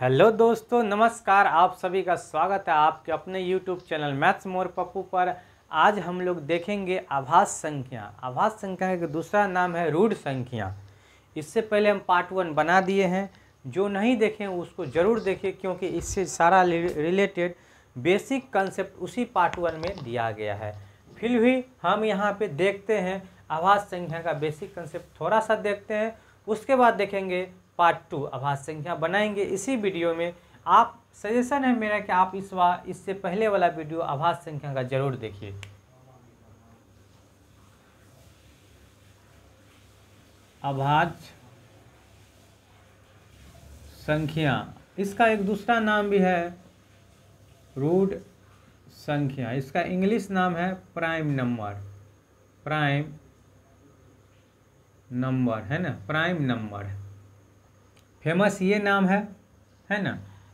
hello दोस्तों नमस्कार आप सभी का स्वागत है आपके अपने YouTube channel maths more Pappu पर आज हम लोग देखेंगे आभास संख्या आभास संख्या का दूसरा नाम है रूढ़ संख्या इससे पहले हम पार्ट वन बना दिए हैं जो नहीं देखें उसको ज़रूर देखें क्योंकि इससे सारा रिलेटेड बेसिक कंसेप्ट उसी पार्ट वन में दिया गया है फिर भी हम यहाँ पर देखते हैं आभास संख्या का बेसिक कंसेप्ट थोड़ा सा देखते हैं उसके बाद देखेंगे पार्ट टू आभास संख्या बनाएंगे इसी वीडियो में आप सजेशन है मेरा कि आप इस बार इससे पहले वाला वीडियो आभास संख्या का जरूर देखिए अभाज संख्या इसका एक दूसरा नाम भी है रूड संख्या इसका इंग्लिश नाम है प्राइम नंबर प्राइम नंबर है ना प्राइम नंबर फेमस ये नाम है है ना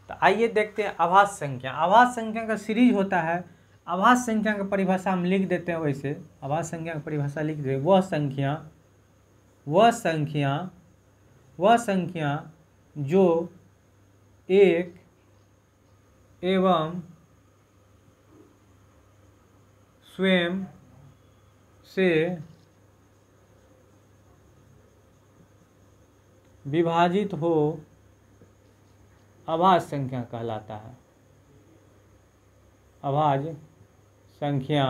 तो आइए देखते हैं आभास संख्या आभास संख्या का सीरीज होता है आभास संख्या का परिभाषा हम लिख देते हैं वैसे आभास संख्या का परिभाषा लिख दे वह संख्या वह संख्या वह संख्या जो एक एवं स्वयं से विभाजित हो अभाज संख्या कहलाता है अभाज संख्या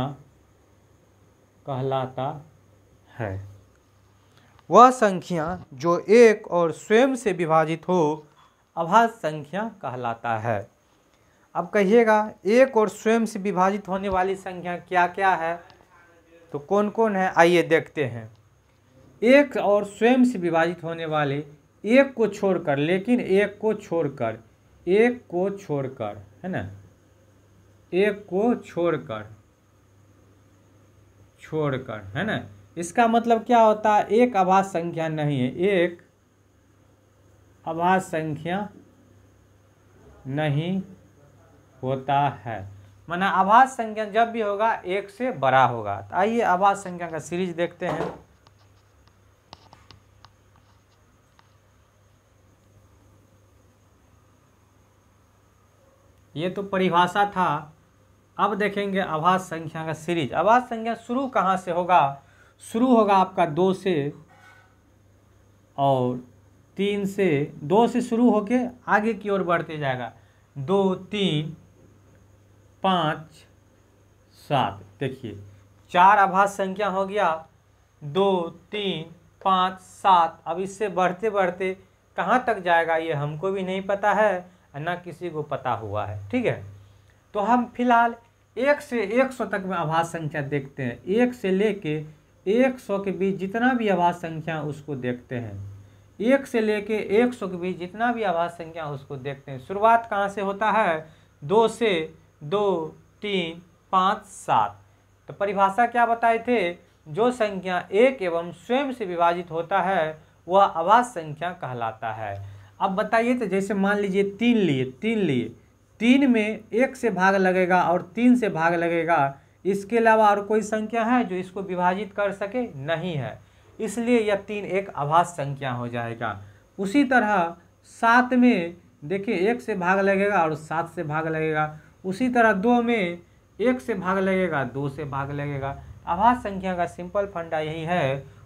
कहलाता है वह संख्या जो एक और स्वयं से विभाजित हो अभाज संख्या कहलाता है अब कहिएगा एक और स्वयं से विभाजित होने वाली संख्या क्या क्या है तो कौन कौन है आइए देखते हैं एक और स्वयं से विभाजित होने वाली एक को छोड़कर लेकिन एक को छोड़कर एक को छोड़कर है ना एक को छोड़कर छोड़कर है ना इसका मतलब क्या होता है एक आभास संख्या नहीं है एक आभास संख्या नहीं होता है माना आभास संख्या जब भी होगा एक से बड़ा होगा तो आइए आभास संख्या का सीरीज देखते हैं ये तो परिभाषा था अब देखेंगे आभास संख्या का सीरीज आभास संख्या शुरू कहाँ से होगा शुरू होगा आपका दो से और तीन से दो से शुरू होके आगे की ओर बढ़ते जाएगा दो तीन पाँच सात देखिए चार आभास संख्या हो गया दो तीन पाँच सात अब इससे बढ़ते बढ़ते कहाँ तक जाएगा ये हमको भी नहीं पता है न किसी को पता हुआ है ठीक है तो हम फिलहाल एक से एक सौ तक में आभास संख्या देखते हैं एक से ले कर एक सौ के बीच जितना भी आभास संख्या उसको देखते हैं एक से ले कर एक सौ के बीच जितना भी आभास संख्या उसको देखते हैं शुरुआत कहाँ से होता है दो से दो तीन पाँच सात तो परिभाषा क्या बताए थे जो संख्या एक एवं स्वयं से विभाजित होता है वह आभास संख्या कहलाता है अब बताइए तो जैसे मान लीजिए तीन लिए तीन लिए तीन में एक से भाग लगेगा और तीन से भाग लगेगा इसके अलावा और कोई संख्या है जो इसको विभाजित कर सके नहीं है इसलिए यह तीन एक आभास संख्या हो जाएगा उसी तरह सात में देखिए एक से भाग लगेगा और सात से भाग लगेगा उसी तरह दो में एक से भाग लगेगा दो से भाग लगेगा आभास संख्या का सिंपल फंडा यही है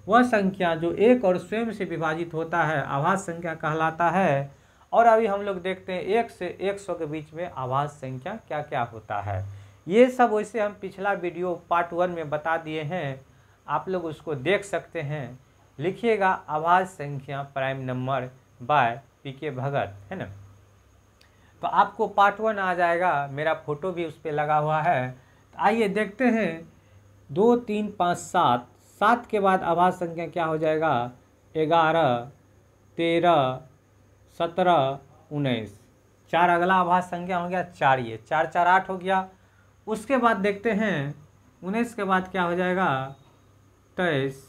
वह संख्या जो एक और स्वयं से विभाजित होता है आभास संख्या कहलाता है और अभी हम लोग देखते हैं एक से एक सौ के बीच में आभास संख्या क्या क्या होता है ये सब वैसे हम पिछला वीडियो पार्ट वन में बता दिए हैं आप लोग उसको देख सकते हैं लिखिएगा आभास संख्या प्राइम नंबर बाय पी के भगत है ना तो आपको पार्ट वन आ जाएगा मेरा फोटो भी उस पर लगा हुआ है तो आइए देखते हैं दो तीन पाँच सात सात के बाद आभास संख्या क्या हो जाएगा ग्यारह तेरह सत्रह उन्नीस चार अगला आभास संख्या हो गया चार ये चार चार आठ हो गया उसके बाद देखते हैं उन्नीस के बाद क्या हो जाएगा तेईस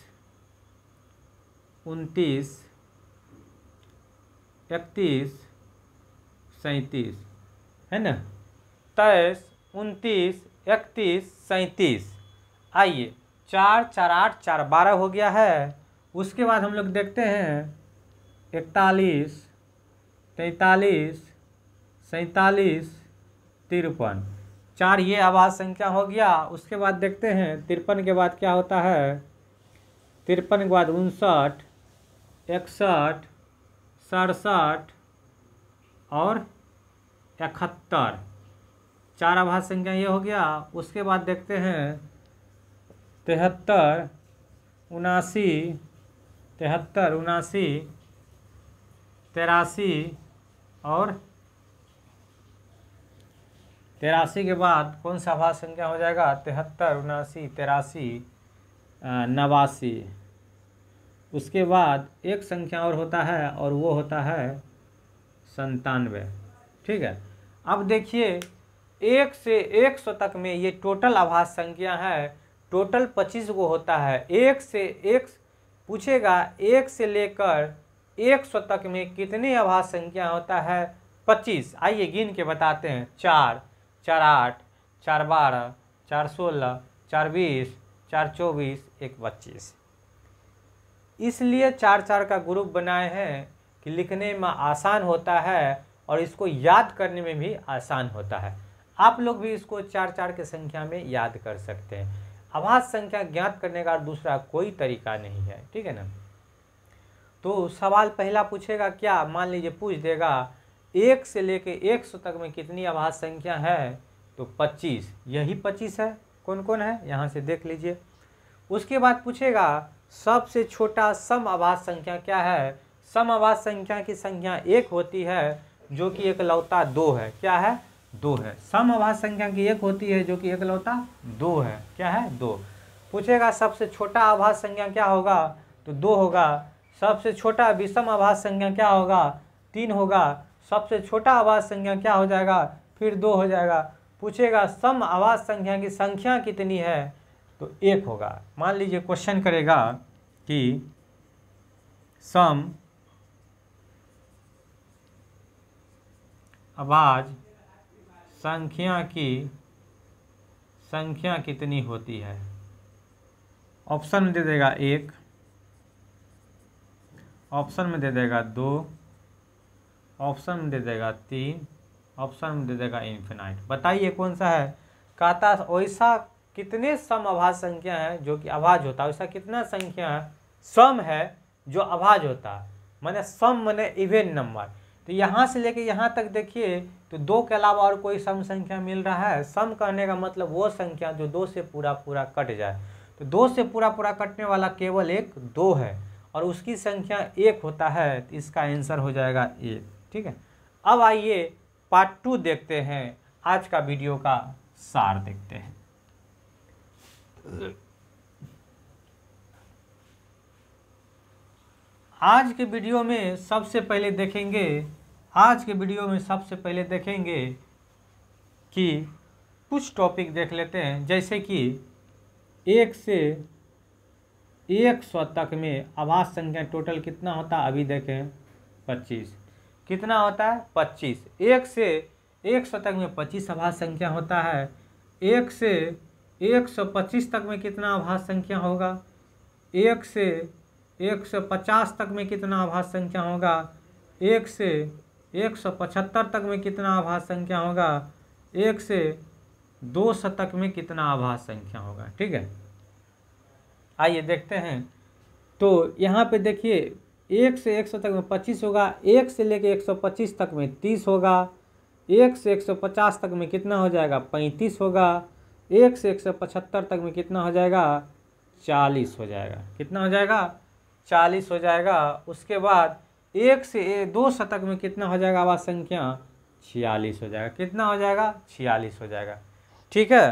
उनतीस इकतीस सैंतीस है ना तेईस उनतीस इकतीस सैंतीस आइए चार चार आठ चार बारह हो गया है उसके बाद हम लोग देखते हैं इकतालीस तैतालीस सैतालीस तिरपन चार ये आवाज़ संख्या हो गया उसके बाद देखते हैं तिरपन के बाद क्या होता है तिरपन के बाद उनसठ इकसठ सड़सठ और इकहत्तर चार आभा संख्या ये हो गया उसके बाद देखते हैं तिहत्तर उनासी तिहत्तर उनासी तेरासी और तेरासी के बाद कौन सा भाग संख्या हो जाएगा तिहत्तर उनासी तिरासी नवासी उसके बाद एक संख्या और होता है और वो होता है संतानवे ठीक है अब देखिए एक से एक सौ तक में ये टोटल आभास संख्या है टोटल पच्चीस गो होता है एक से एक पूछेगा एक से लेकर एक सौ तक में कितने आभास संख्या होता है पच्चीस आइए गिन के बताते हैं चार चार आठ चार बारह चार सोलह चार बीस चार चौबीस एक पच्चीस इसलिए चार चार का ग्रुप बनाए हैं कि लिखने में आसान होता है और इसको याद करने में भी आसान होता है आप लोग भी इसको चार चार के संख्या में याद कर सकते हैं आभास संख्या ज्ञात करने का दूसरा कोई तरीका नहीं है ठीक है ना तो सवाल पहला पूछेगा क्या मान लीजिए पूछ देगा एक से लेके एक सौ तक में कितनी आभास संख्या है तो पच्चीस यही पच्चीस है कौन कौन है यहाँ से देख लीजिए उसके बाद पूछेगा सबसे छोटा सम आभास संख्या क्या है सम आभास संख्या की संख्या एक होती है जो कि एक लौता दो है क्या है दो है सम अभाज्य संख्या की एक होती है जो कि एक लौता दो है क्या है दो पूछेगा सबसे छोटा आभास संख्या क्या होगा तो दो होगा सबसे छोटा विषम आभास संख्या क्या होगा तीन होगा सबसे छोटा आवाज संख्या क्या हो जाएगा फिर दो हो जाएगा पूछेगा सम आवाज संख्या की संख्या कितनी है तो एक होगा मान लीजिए क्वेश्चन करेगा कि सम आवाज संख्या की संख्या कितनी होती है ऑप्शन में दे देगा एक ऑप्शन में दे देगा दो ऑप्शन में दे देगा तीन ऑप्शन में दे देगा इन्फिनाइट बताइए कौन सा है काता वैसा कितने सम अभाज संख्या है जो कि अभाज होता है वैसा कितना संख्या है सम है जो अभाज होता है मैंने सम मैंने इवेन नंबर तो यहाँ से लेके यहाँ तक देखिए तो दो के अलावा और कोई सम संख्या मिल रहा है सम कहने का मतलब वो संख्या जो दो से पूरा पूरा कट जाए तो दो से पूरा पूरा कटने वाला केवल एक दो है और उसकी संख्या एक होता है तो इसका आंसर हो जाएगा एक ठीक है अब आइए पार्ट टू देखते हैं आज का वीडियो का सार देखते हैं आज के वीडियो में सबसे पहले देखेंगे आज के वीडियो में सबसे पहले देखेंगे कि कुछ टॉपिक देख लेते हैं जैसे कि एक से एक सौ तक में आवास संख्या टोटल कितना होता है अभी देखें पच्चीस कितना होता है पच्चीस एक से एक सौ तक में पच्चीस आभास संख्या होता है एक से एक सौ पच्चीस तक में कितना आभास संख्या होगा एक से एक सौ पचास तक में कितना आभास संख्या होगा एक से एक सौ पचहत्तर तक में कितना आभास संख्या होगा एक से दो सौ तक में कितना आभास संख्या होगा ठीक है आइए देखते हैं तो यहाँ पे देखिए एक से एक सौ तक में पच्चीस होगा एक से लेके एक सौ पच्चीस तक में तीस होगा एक से एक सौ पचास तक में कितना हो जाएगा पैंतीस होगा एक से एक सौ पचहत्तर तक में कितना हो जाएगा चालीस हो जाएगा कितना हो जाएगा चालीस हो जाएगा उसके बाद एक से दो शतक में कितना हो जाएगा आवास संख्या छियालीस हो जाएगा कितना हो जाएगा छियालीस हो जाएगा ठीक है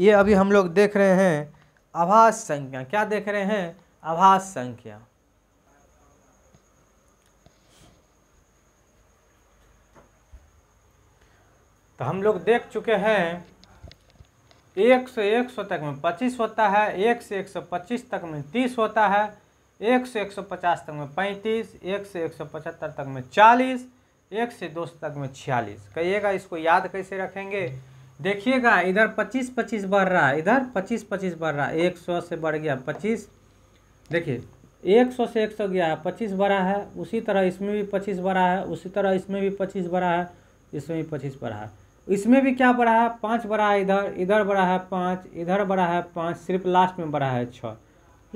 ये अभी हम लोग देख रहे हैं आवास संख्या क्या देख रहे हैं आवास संख्या तो हम लोग देख चुके हैं एक से एक सौ तक में पच्चीस होता है एक से एक सौ पच्चीस तक में तीस होता है एक से एक सौ पचास तक में पैंतीस एक से एक सौ पचहत्तर तक में चालीस एक से दो सौ तक में छियालीस कहिएगा इसको याद कैसे रखेंगे देखिएगा इधर पच्चीस पच्चीस बढ़ रहा है इधर पच्चीस पच्चीस बढ़ रहा है एक सौ से बढ़ गया पच्चीस देखिए एक सौ से एक सौ गया है पच्चीस बढ़ा है उसी तरह इसमें भी पच्चीस बढ़ा है उसी तरह इसमें भी पच्चीस बढ़ा है इसमें भी पच्चीस बढ़ा है इसमें भी क्या बढ़ा है पाँच बढ़ा है इधर इधर बढ़ा है पाँच इधर बढ़ा है पाँच सिर्फ लास्ट में बढ़ा है छः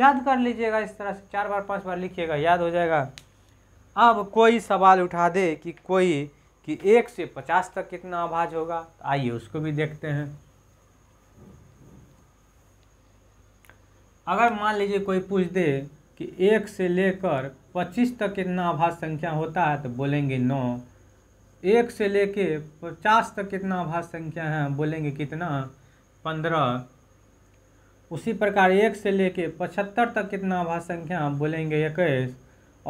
याद कर लीजिएगा इस तरह से चार बार पांच बार लिखिएगा याद हो जाएगा अब कोई सवाल उठा दे कि कोई कि एक से पचास तक कितना आभाज होगा तो आइए उसको भी देखते हैं अगर मान लीजिए कोई पूछ दे कि एक से लेकर पच्चीस तक कितना आभाज संख्या होता है तो बोलेंगे नौ एक से लेके पचास तक कितना आभाज संख्या है बोलेंगे कितना पंद्रह उसी प्रकार एक से लेके पचहत्तर तक कितना आभा संख्या हम बोलेंगे इक्कीस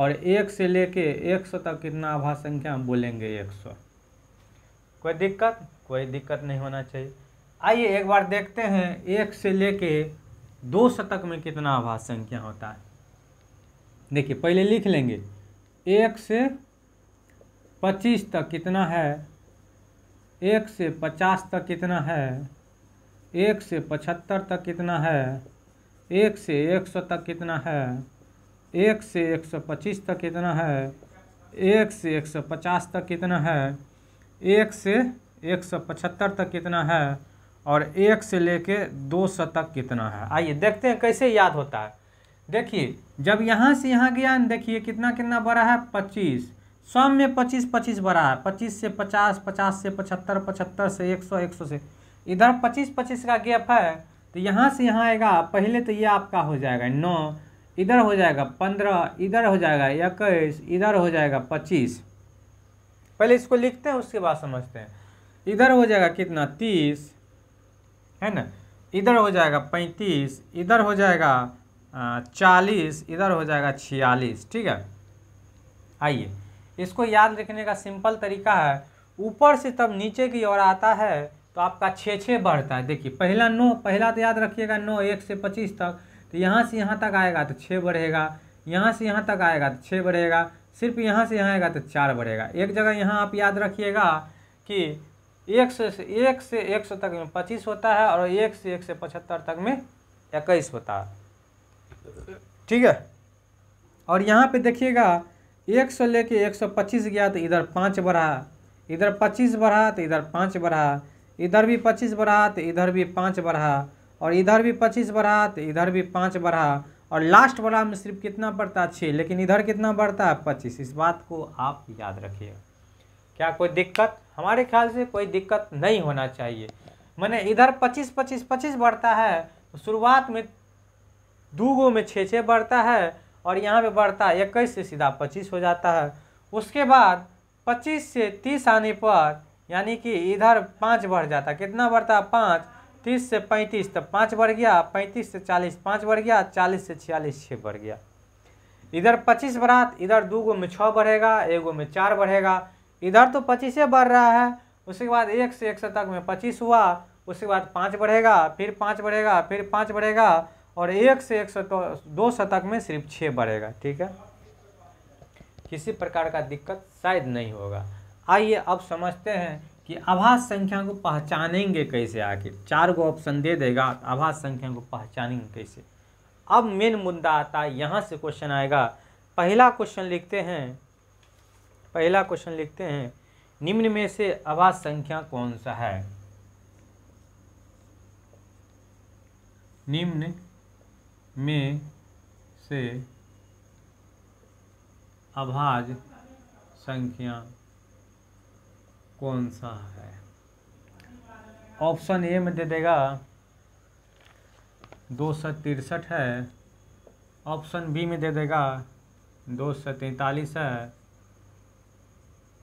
और एक से लेके एक सौ तक कितना आभा संख्या हम बोलेंगे एक सौ कोई दिक्कत कोई दिक्कत नहीं होना चाहिए आइए एक बार देखते हैं एक से लेके दो सौ तक में कितना आभा संख्या होता है देखिए पहले लिख लेंगे एक से पच्चीस तक कितना है एक से पचास तक कितना है एक से पचहत्तर तक कितना है एक से एक सौ तक कितना है एक से एक सौ पच्चीस तक कितना है एक से एक सौ पचास तक कितना है एक से एक सौ पचहत्तर तक कितना है और एक से लेके दो सौ तक कितना है आइए देखते हैं कैसे याद होता है देखिए जब यहाँ से यहाँ गया देखिए कितना कितना बड़ा है पच्चीस सौ में पच्चीस पच्चीस बड़ा है पच्चीस से पचास पचास से पचहत्तर पचहत्तर से एक सौ एक सौ से इधर पच्चीस पच्चीस का गैप है तो यहाँ से यहाँ आएगा पहले तो ये आपका हो जाएगा नौ इधर हो जाएगा पंद्रह इधर हो जाएगा इक्कीस इधर हो जाएगा पच्चीस पहले इसको लिखते हैं उसके बाद समझते हैं इधर हो जाएगा कितना तीस है ना इधर हो जाएगा पैंतीस इधर हो जाएगा चालीस इधर हो जाएगा छियालीस ठीक है आइए इसको याद रखने का सिंपल तरीका है ऊपर से तब नीचे की ओर आता है तो आपका छः छः बढ़ता है देखिए पहला नौ पहला तो याद रखिएगा नौ एक से पच्चीस तक तो यहाँ से यहाँ तक आएगा तो छः बढ़ेगा यहाँ से यहाँ तक आएगा तो छः बढ़ेगा सिर्फ यहाँ से यहाँ आएगा तो चार बढ़ेगा एक जगह यहाँ आप याद रखिएगा कि एक से एक से एक सौ तक में पच्चीस होता है और एक से एक से पचहत्तर तक में इक्कीस होता है ठीक है और यहाँ पे देखिएगा एक सौ लेके एक सौ पच्चीस गया तो इधर पाँच बढ़ा इधर पच्चीस बढ़ा तो इधर पाँच बढ़ा इधर भी पच्चीस बढ़ा तो इधर भी पाँच बढ़ा और इधर भी पच्चीस बढ़ा तो इधर भी पाँच बढ़ा और लास्ट वाला में सिर्फ कितना बढ़ता है छः लेकिन इधर कितना बढ़ता है पच्चीस इस बात को आप याद रखिए क्या कोई दिक्कत हमारे ख्याल से कोई दिक्कत नहीं होना चाहिए मैंने इधर पच्चीस पच्चीस पच्चीस बढ़ता है तो शुरुआत में दो में छः छः बढ़ता है और यहाँ पे बढ़ता है इक्कीस से सीधा पच्चीस हो जाता है उसके बाद पच्चीस से तीस आने पर यानी कि इधर पाँच बढ़ जाता कितना बढ़ता पाँच तीस से पैंतीस तो पाँच बढ़ गया पैंतीस से चालीस पाँच बढ़ गया चालीस से छियालीस छः बढ़ गया इधर पच्चीस बढ़ा इधर दो गो में छः बढ़ेगा एगो में चार बढ़ेगा इधर तो पच्चीस बढ़ रहा है उसके बाद एक से एक शतक तक में पच्चीस हुआ उसके बाद पाँच बढ़ेगा फिर पाँच बढ़ेगा फिर पाँच बढ़ेगा और एक से एक सौ दो शतक में सिर्फ छः बढ़ेगा ठीक है किसी प्रकार का दिक्कत शायद नहीं होगा आइए अब समझते हैं कि आभास संख्या को पहचानेंगे कैसे आखिर चार गो ऑप्शन दे देगा तो आभास संख्या को पहचानेंगे कैसे अब मेन मुद्दा आता है यहाँ से क्वेश्चन आएगा पहला क्वेश्चन लिखते हैं पहला क्वेश्चन लिखते हैं निम्न में से आभास संख्या कौन सा है निम्न में से आभाज संख्या कौन सा है ऑप्शन ए में दे देगा दो सौ तिरसठ है ऑप्शन बी में दे देगा दो सौ तैंतालीस है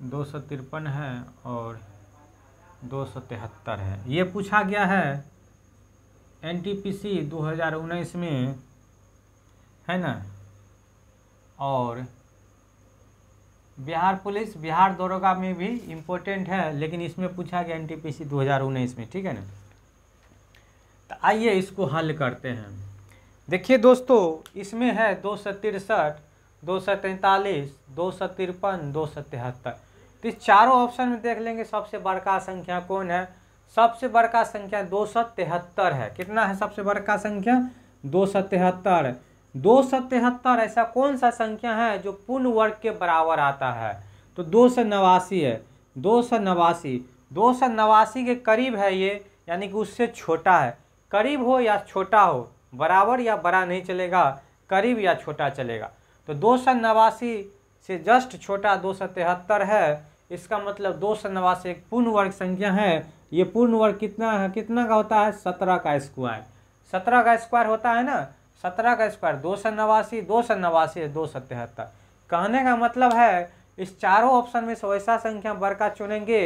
दो सौ तिरपन है और दो सौ तिहत्तर है ये पूछा गया है एन टी पी सी दो हज़ार उन्नीस में है ना और बिहार पुलिस बिहार दरोगा में भी इम्पोर्टेंट है लेकिन इसमें पूछा गया एन टी पी सी दो हज़ार उन्नीस में ठीक है ना तो आइए इसको हल करते हैं देखिए दोस्तों इसमें है दो सौ तिरसठ दो सौ तैंतालीस दो सौ तिरपन दो सौ तिहत्तर तो इस चारों ऑप्शन में देख लेंगे सबसे बड़का संख्या कौन है सबसे बड़का संख्या दो सौ तिहत्तर है कितना है सबसे बड़का संख्या दो सौ तिहत्तर दो तिहत्तर ऐसा कौन सा संख्या है जो पूर्ण वर्ग के बराबर आता है तो दो सौ नवासी है दो सौ नवासी दो सौ नवासी के करीब है ये यानी कि उससे छोटा है करीब हो या छोटा हो बराबर या बड़ा नहीं चलेगा करीब या छोटा चलेगा तो दो सौ नवासी से जस्ट छोटा दो सौ तिहत्तर है इसका मतलब दो सौ नवासी एक पूर्ण वर्ग संख्या है ये पूर्ण वर्ग कितना है कितना का होता है सत्रह का स्क्वायर सत्रह का स्क्वायर होता है ना सत्रह का स्क्वायर दो सौ नवासी दो सौ नवासी दो सौ तिहत्तर कहने का मतलब है इस चारों ऑप्शन में से वैसा संख्या बड़का चुनेंगे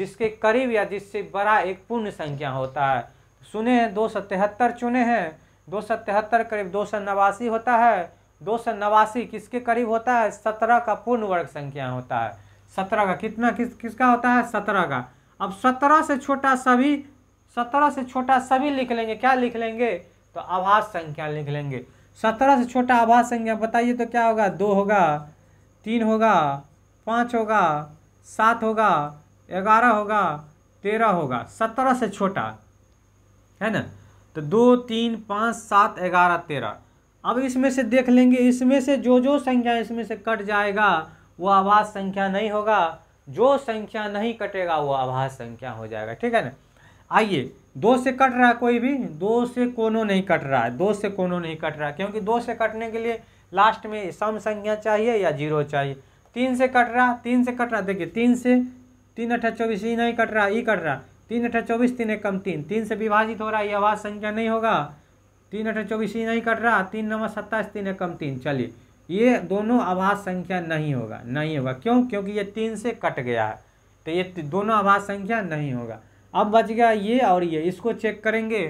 जिसके करीब या जिससे बड़ा एक पूर्ण संख्या होता है सुने हैं दो सौ तिहत्तर चुने हैं दो सौ तिहत्तर करीब दो सौ नवासी होता है दो सौ नवासी किसके करीब होता है सत्रह का पूर्ण वर्ग संख्या होता है सत्रह का कितना किस किसका होता है सत्रह का अब सत्रह से छोटा सभी सत्रह से छोटा सभी लिख लेंगे क्या लिख लेंगे तो आभास संख्या लिख लेंगे सत्रह से छोटा आभास संख्या बताइए तो क्या होगा दो होगा तीन होगा पाँच होगा सात होगा ग्यारह होगा तेरह होगा सत्रह से छोटा है ना तो दो तीन पाँच सात ग्यारह तेरह अब इसमें से देख लेंगे इसमें से जो जो संख्या इसमें से कट जाएगा वो आभास संख्या नहीं होगा जो संख्या नहीं कटेगा वो आभास संख्या हो जाएगा ठीक है ना आइए दो से कट रहा है कोई भी दो से कोनो नहीं कट रहा है दो से कोनो नहीं कट रहा है क्योंकि दो से कटने के लिए लास्ट में सम संख्या चाहिए या जीरो चाहिए तीन से कट रहा तीन से कट रहा देखिए तीन से तीन अठा चौबीस ई नहीं कट रहा ई कट रहा तीन अठा चौबीस तीन एक कम तीन तीन से विभाजित हो रहा है आवाज संख्या नहीं होगा तीन अठा चौबीस ई नहीं कट रहा तीन नंबर सत्ताईस तीन एक कम तीन चलिए ये दोनों आवाज संख्या नहीं होगा नहीं होगा क्यों क्योंकि ये तीन से कट गया है तो ये दोनों आवाज संख्या नहीं होगा अब बच गया ये और ये इसको चेक करेंगे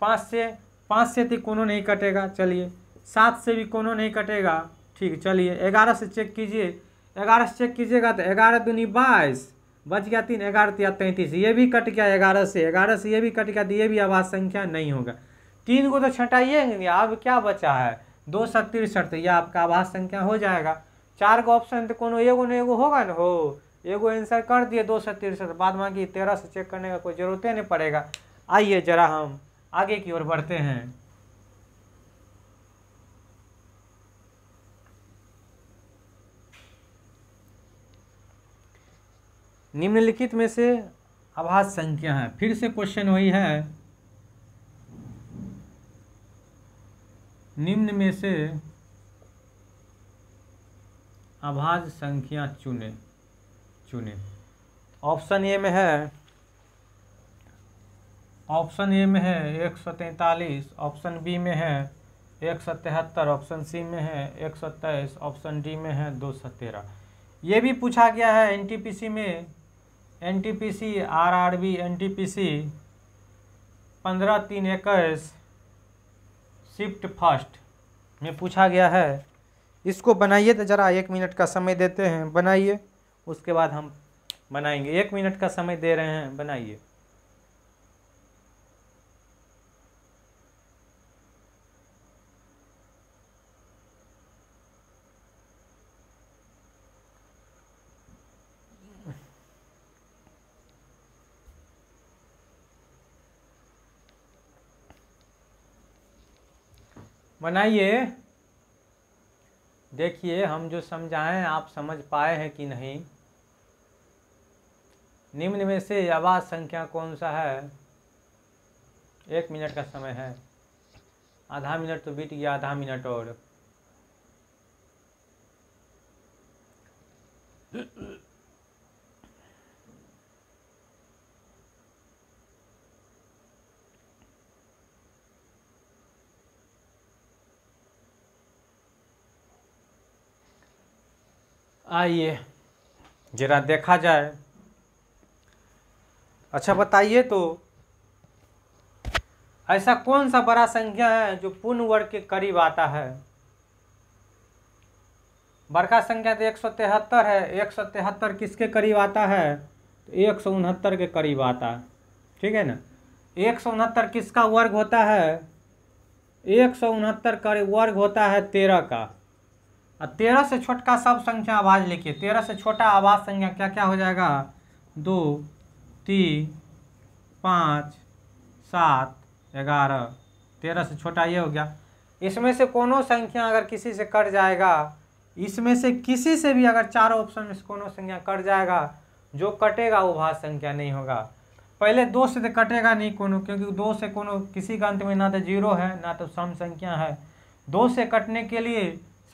पाँच से पाँच से तो कोनो नहीं कटेगा चलिए सात से भी कोनो नहीं कटेगा ठीक चलिए ग्यारह से चेक कीजिए ग्यारह से चेक कीजिएगा तो ग्यारह दूनी बाईस बच गया तीन ग्यारह तिया तैंतीस ये भी कट गया ग्यारह से ग्यारह से ये भी कट गया तो ये भी आवाज संख्या नहीं होगा तीन को तो छटाइए अब क्या बचा है दो सौ तिरसठ तो यह आपका आवाज संख्या हो जाएगा चार को ऑप्शन तो कोनो एगो न एगो होगा ना हो एगो आंसर कर दिए दो सौ तिरसठ तो बाद मांगी तेरह सौ चेक करने का कोई ज़रूरत ही नहीं पड़ेगा आइए ज़रा हम आगे की ओर बढ़ते हैं निम्नलिखित में से आभास संख्या है फिर से क्वेश्चन वही है निम्न में से आभाज संख्या चुनें चुने ऑप्शन ए में है ऑप्शन ए में है एक सौ तैंतालीस ऑप्शन बी में है एक सौ तिहत्तर ऑप्शन सी में है एक सौ तेईस ऑप्शन डी में है दो सौ तेरह ये भी पूछा गया है एनटीपीसी में एनटीपीसी आरआरबी एनटीपीसी पंद्रह तीन इक्कीस शिफ्ट फर्स्ट में पूछा गया है इसको बनाइए तो ज़रा एक मिनट का समय देते हैं बनाइए उसके बाद हम बनाएंगे एक मिनट का समय दे रहे हैं बनाइए बनाइए देखिए हम जो समझाएं आप समझ पाए हैं कि नहीं निम्न में से आवाज संख्या कौन सा है एक मिनट का समय है आधा मिनट तो बीत गया आधा मिनट और आइए जरा देखा जाए अच्छा बताइए तो ऐसा कौन सा बड़ा संख्या है जो पूर्ण वर्ग के करीब आता है बड़का संख्या तो एक सौ तिहत्तर है एक सौ तिहत्तर किसके करीब आता है तो एक सौ उनहत्तर के करीब आता है ठीक है ना एक सौ उनहत्तर किसका वर्ग होता है एक सौ उनहत्तर का वर्ग होता है तेरह का और तेरह से छोटका सब संख्या आवाज लिखिए तेरह से छोटा आवाज संख्या क्या क्या हो जाएगा दो तीन पाँच सात ग्यारह तेरह से छोटा ये हो गया इसमें से कोनो संख्या अगर किसी से कट जाएगा इसमें से किसी से भी अगर चारों ऑप्शन में से कोनो संख्या कट जाएगा जो कटेगा वो भाज संख्या नहीं होगा पहले दो से तो कटेगा नहीं कोनो क्योंकि दो से कोनो किसी का अंत में ना तो जीरो है ना तो सम संख्या है दो से कटने के लिए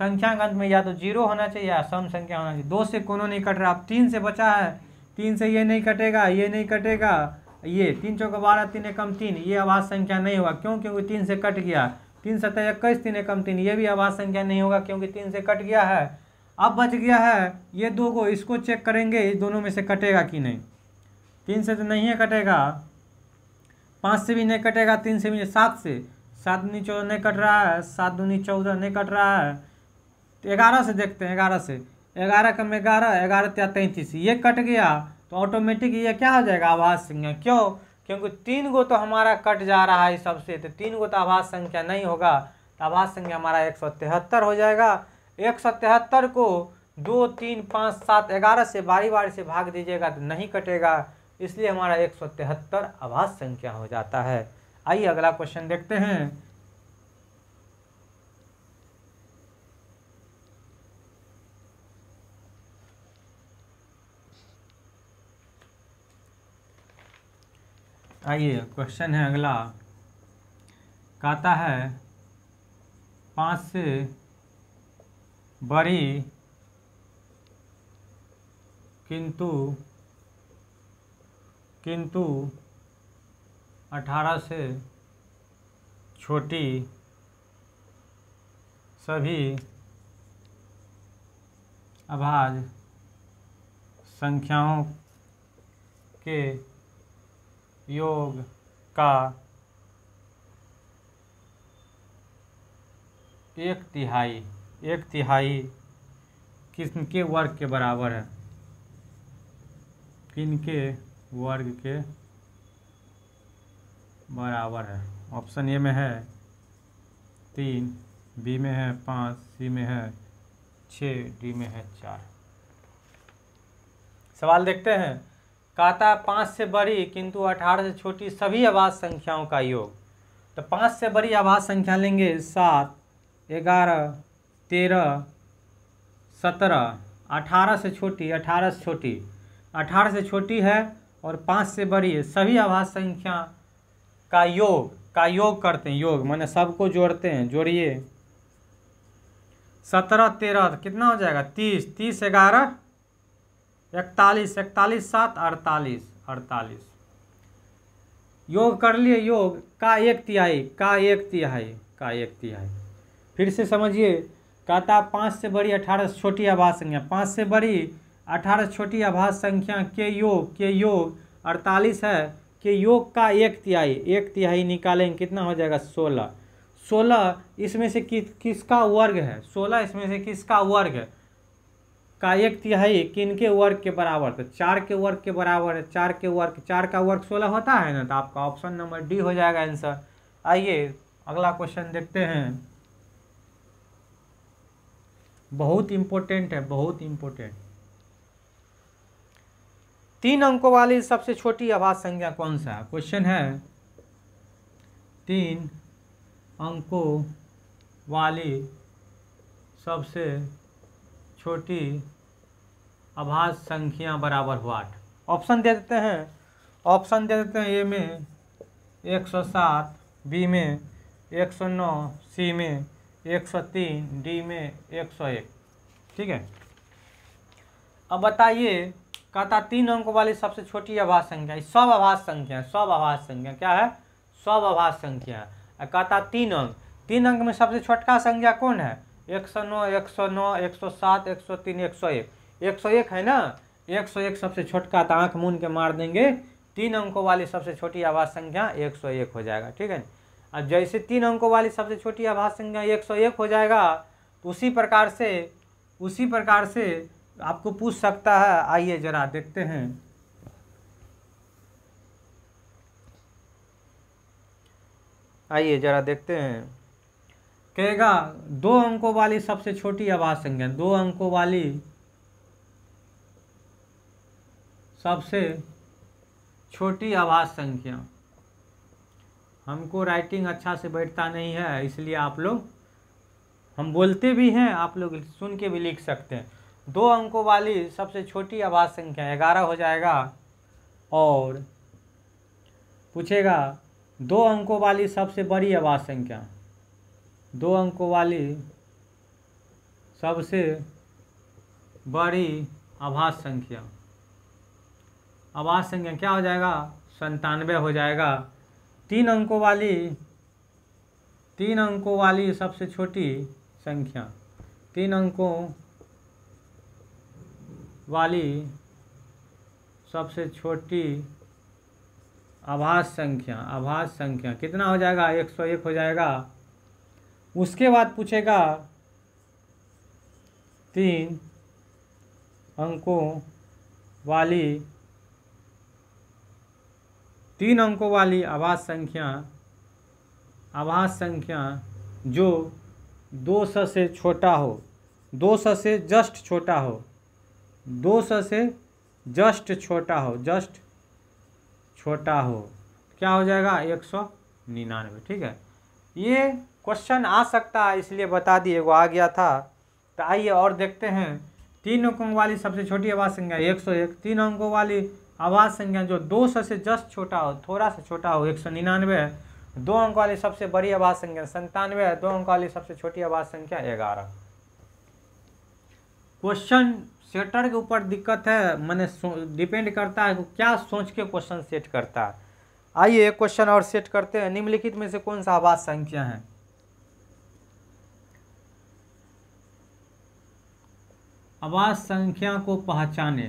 संख्या का अंत में या तो जीरो होना चाहिए या सम संख्या होना चाहिए दो से कोनो नहीं कट रहा अब तीन से बचा है तीन से ये नहीं कटेगा ये नहीं कटेगा ये तीन चौका बारह तीन एकम तीन ये आवाज संख्या नहीं होगा क्यों क्योंकि तीन से कट गया तीन सतह इक्कीस तीन एकम तीन ये भी आवाज संख्या नहीं होगा क्योंकि तीन से कट गया है अब बच गया है ये दो को इसको चेक करेंगे इस दोनों में से कटेगा कि नहीं तीन से तो नहीं है कटेगा पाँच से भी नहीं कटेगा तीन से भी नहीं सात से सात दूनी चौदह नहीं कट रहा है सात दूनी चौदह नहीं कट रहा है तो ग्यारह से देखते हैं ग्यारह से ग्यारह कम ग्यारह ग्यारह त्या तैंतीस ये कट गया तो ऑटोमेटिक ये क्या हो जाएगा आभास संख्या क्यों क्योंकि तीन गो तो हमारा कट जा रहा है सबसे तो तीन गो तो आभास संख्या नहीं होगा तो आभास संख्या हमारा एक सौ तिहत्तर हो जाएगा एक सौ तिहत्तर को दो तीन पाँच सात ग्यारह से बारी बारी से भाग दीजिएगा तो नहीं कटेगा इसलिए हमारा एक सौ तिहत्तर आभास संख्या हो जाता है आइए अगला क्वेश्चन देखते हैं आइए क्वेश्चन है अगला कहता है पाँच से बड़ी किंतु किंतु अठारह से छोटी सभी अभाज संख्याओं के योग का एक तिहाई एक तिहाई किन के वर्ग के बराबर है किन के वर्ग के बराबर है ऑप्शन ए में है तीन बी में है पाँच सी में है छ डी में है चार सवाल देखते हैं काता पाँच से बड़ी किंतु अठारह से छोटी सभी आवास संख्याओं का योग तो पाँच से बड़ी आवास संख्या लेंगे सात ग्यारह तेरह सत्रह अठारह से छोटी अठारह से छोटी अठारह से छोटी है और पाँच से बड़ी है सभी आभास संख्या का योग का योग करते हैं योग मैंने सबको जोड़ते हैं जोड़िए सत्रह तेरह कितना हो जाएगा तीस तीस ग्यारह इकतालीस इकतालीस सात अड़तालीस अड़तालीस योग कर लिए योग का एक तिहाई का एक तिहाई का एक तिहाई फिर से समझिए कहता पाँच से बड़ी अठारह छोटी आभास संख्या पाँच से बड़ी अठारह छोटी आभास संख्या के योग के योग अड़तालीस है के योग का एक तिहाई एक तिहाई निकालेंगे कितना हो जाएगा सोलह सोलह इसमें से कि, किसका वर्ग है सोलह इसमें से किसका वर्ग है का एक तिहाई किन के वर्ग के बराबर तो चार के वर्ग के बराबर है चार के वर्ग चार का वर्ग सोलह होता है ना तो आपका ऑप्शन नंबर डी हो जाएगा आंसर आइए अगला क्वेश्चन देखते हैं बहुत इंपॉर्टेंट है बहुत इंपॉर्टेंट तीन अंकों वाली सबसे छोटी आवाज संख्या कौन सा क्वेश्चन है तीन अंकों वाली सबसे छोटी आभास संख्या बराबर हुआ आठ ऑप्शन दे देते हैं ऑप्शन दे देते हैं ए में एक सौ सात बी में एक सौ नौ सी में एक सौ तीन डी में एक सौ एक ठीक है अब बताइए कहता तीन अंक वाली सबसे छोटी आभास संख्या सब आभास संख्या सब आभास संख्या क्या है सब आभास संख्या कहता तीन अंक तीन अंक में सबसे छोटका संख्या कौन है एक सौ नौ एक सौ नौ एक सौ सात एक सौ तीन एक सौ एक एक सौ एक है ना एक सौ एक सबसे छोटका तो आँख मून के मार देंगे तीन अंकों वाली सबसे छोटी आवाज संख्या एक सौ एक हो जाएगा ठीक है अब जैसे तीन अंकों वाली सबसे छोटी आभास संख्या एक सौ एक हो जाएगा तो उसी प्रकार से उसी प्रकार से आपको पूछ सकता है आइए जरा देखते हैं आइए जरा देखते हैं कहेगा दो अंकों वाली सबसे छोटी आवाज संख्या दो अंकों वाली सबसे छोटी आवाज संख्या हमको राइटिंग अच्छा से बैठता नहीं है इसलिए आप लोग हम बोलते भी हैं आप लोग सुन के भी लिख सकते हैं दो अंकों वाली सबसे छोटी आवाज संख्या ग्यारह हो जाएगा और पूछेगा दो अंकों वाली सबसे बड़ी आवाज संख्या दो अंकों वाली सबसे बड़ी आभास संख्या आभास संख्या क्या हो जाएगा संतानवे हो जाएगा तीन अंकों वाली तीन अंकों वाली सबसे छोटी संख्या तीन अंकों वाली सबसे छोटी आभास संख्या आभास संख्या कितना हो जाएगा एक सौ एक हो जाएगा उसके बाद पूछेगा तीन अंकों वाली तीन अंकों वाली आवास संख्या आवास संख्या जो दो सौ से छोटा हो दो सौ से जस्ट छोटा हो दो सौ से जस्ट छोटा हो जस्ट छोटा हो क्या हो जाएगा एक सौ निन्यानवे ठीक है ये क्वेश्चन आ सकता है इसलिए बता दिए वो आ गया था तो आइए और देखते हैं तीन अंकों वाली सबसे छोटी आवाज संख्या एक सौ एक तीन अंकों वाली आवाज संख्या जो दो सौ से जस्ट छोटा हो थोड़ा सा छोटा हो एक सौ निन्यानवे दो अंक वाली सबसे बड़ी आवाज संख्या संतानवे है दो अंक वाली सबसे छोटी आवाज संख्या ग्यारह क्वेश्चन सेटर के ऊपर दिक्कत है मैंने डिपेंड करता है क्या सोच के क्वेश्चन सेट करता है आइए एक क्वेश्चन और सेट करते हैं निम्नलिखित में से कौन सा आवाज संख्या है आवास संख्या को पहचाने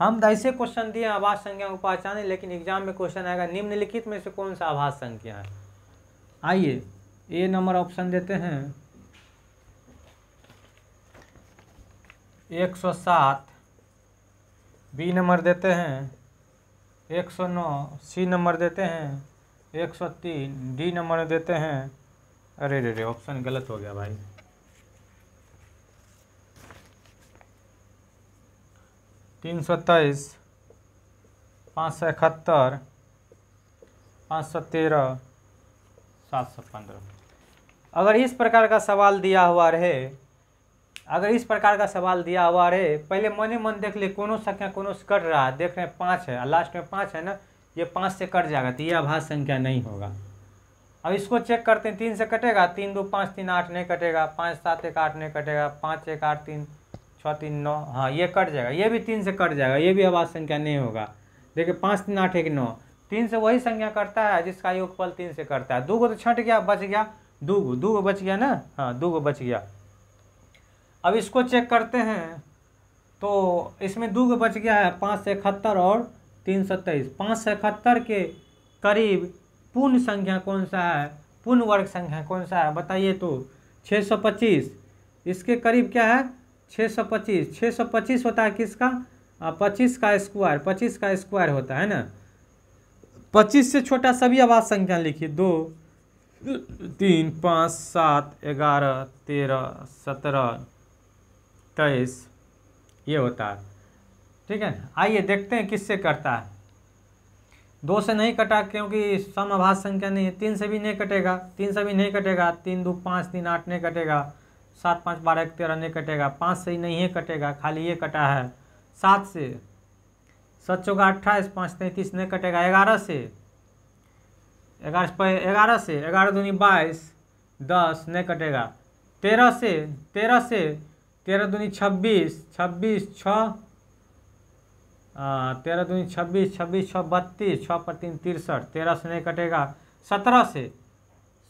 हम ऐसे क्वेश्चन दिए आवास संख्या को पहचाने लेकिन एग्जाम में क्वेश्चन आएगा निम्नलिखित में से कौन सा आवास संख्या है आइए ए नंबर ऑप्शन देते हैं एक सौ सात बी नंबर देते हैं एक सौ नौ सी नंबर देते हैं एक सौ तीन डी नंबर देते हैं अरे रे रे ऑप्शन गलत हो गया भाई तीन सौ तेईस पाँच सौ इकहत्तर पाँच सौ तेरह सात सौ पंद्रह अगर इस प्रकार का सवाल दिया हुआ रहे अगर इस प्रकार का सवाल दिया हुआ रहे पहले मन ही मन देख ले कोनो संख्या कोनो से कट रहा है देख रहे हैं पाँच है लास्ट में पाँच है ना ये पाँच से कट जाएगा तो यह आभास संख्या नहीं होगा अब इसको चेक करते हैं तीन से कटेगा तीन दो पाँच तीन आठ नहीं कटेगा पाँच सात एक आठ नहीं कटेगा पाँच एक आठ तीन छः तीन नौ हाँ ये कट जाएगा ये भी तीन से कट जाएगा ये भी आवास संख्या नहीं होगा देखिए पाँच तीन आठ एक नौ तीन से वही संख्या करता है जिसका योगफल तीन से करता है दो गो तो छट गया बच गया दो गो दो गो बच गया ना हाँ दो गो बच गया अब इसको चेक करते हैं तो इसमें दो गो बच गया है पाँच से इकहत्तर और तीन सौ तेईस पाँच से इकहत्तर के करीब पूर्ण संख्या कौन सा है पूर्ण वर्ग संख्या कौन सा है बताइए तो छः सौ पच्चीस इसके करीब क्या है छः सौ पच्चीस छः सौ पच्चीस होता है किसका हाँ, पच्चीस का स्क्वायर पच्चीस का स्क्वायर होता है ना पच्चीस से छोटा सभी आवाज संख्या लिखिए दो तीन पाँच सात ग्यारह तेरह सत्रह तेईस ये होता है ठीक है आइए देखते हैं किससे करता है दो से नहीं कटा क्योंकि सम आभास संख्या नहीं है तीन से भी नहीं कटेगा तीन से भी नहीं कटेगा तीन दो पाँच तीन आठ नहीं कटेगा सात पाँच बारह एक तेरह नहीं कटेगा पाँच से ही नहीं है कटेगा खाली ये कटा है सात से सात चौका अट्ठाईस पाँच तैंतीस नहीं कटेगा ग्यारह से ग्यारह ग्यारह से ग्यारह दूनी बाईस दस नहीं कटेगा तेरह से तेरह से तेरह दूनी छब्बीस छब्बीस छः तेरह दूनी छब्बीस छब्बीस छः बत्तीस छः पर तीन तिरसठ तेरह से नहीं कटेगा सत्रह से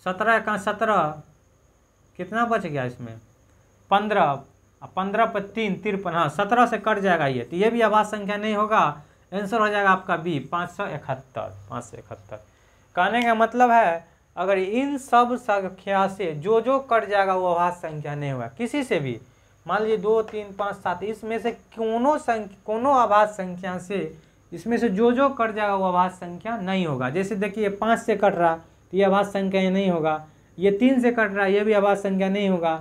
सत्रह का सत्रह कितना बच गया इसमें पंद्रह पंद्रह पर तीन तिरपन हाँ सत्रह से कट जाएगा ये तो ये भी आवास संख्या नहीं होगा आंसर हो जाएगा आपका बी पाँच सौ इकहत्तर पाँच सौ इकहत्तर कहने का मतलब है अगर इन सब संख्या से जो जो कट जाएगा वो आवास संख्या नहीं होगा किसी से भी मान लीजिए दो तीन पाँच सात इसमें से कोनो संख्या कोनो आवास संख्या से इसमें से जो जो कट जाएगा वो आवास संख्या नहीं होगा जैसे देखिए पाँच से कट रहा तो ये आवास संख्या नहीं होगा ये तीन से कट रहा है ये भी आवाज संख्या नहीं होगा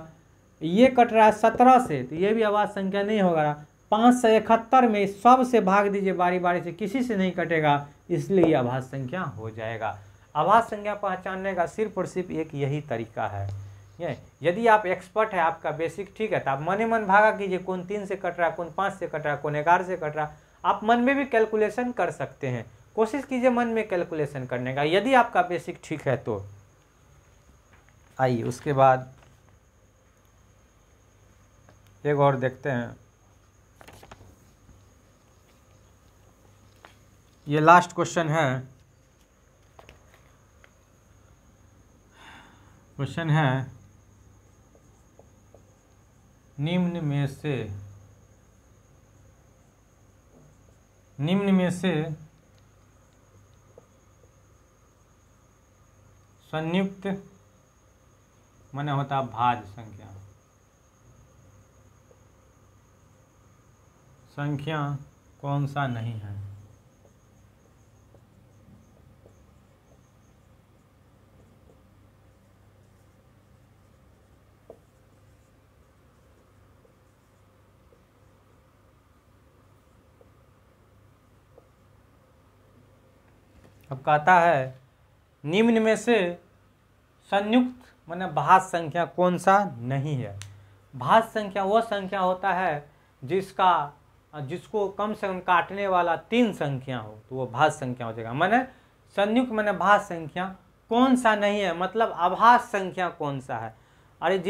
ये कट रहा है सत्रह से तो ये भी आवाज संख्या नहीं होगा पाँच सौ इकहत्तर में सब से भाग दीजिए बारी बारी से किसी से नहीं कटेगा इसलिए आभाज संख्या हो जाएगा आभाज संख्या पहचानने का सिर्फ और सिर्फ एक यही तरीका है ये यदि आप एक्सपर्ट है आपका बेसिक ठीक है तो आप मन मन भागा कीजिए कौन तीन से कट रहा कौन पाँच से कट रहा कौन ग्यारह से कट रहा आप मन में भी कैलकुलेशन कर सकते हैं कोशिश कीजिए मन में कैलकुलेशन करने का यदि आपका बेसिक ठीक है तो आई उसके बाद एक और देखते हैं ये लास्ट क्वेश्चन है क्वेश्चन है निम्न में से निम्न में से संयुक्त मैंने होता भाज संख्या संख्या कौन सा नहीं है अब कहता है निम्न में से संयुक्त मैंने भाज संख्या कौन सा नहीं है भाज संख्या वो संख्या होता है जिसका जिसको कम से कम काटने वाला तीन संख्या हो तो वो भाज संख्या हो जाएगा मैंने संयुक्त मैंने भाज संख्या कौन सा नहीं है मतलब आभास संख्या कौन सा है अरे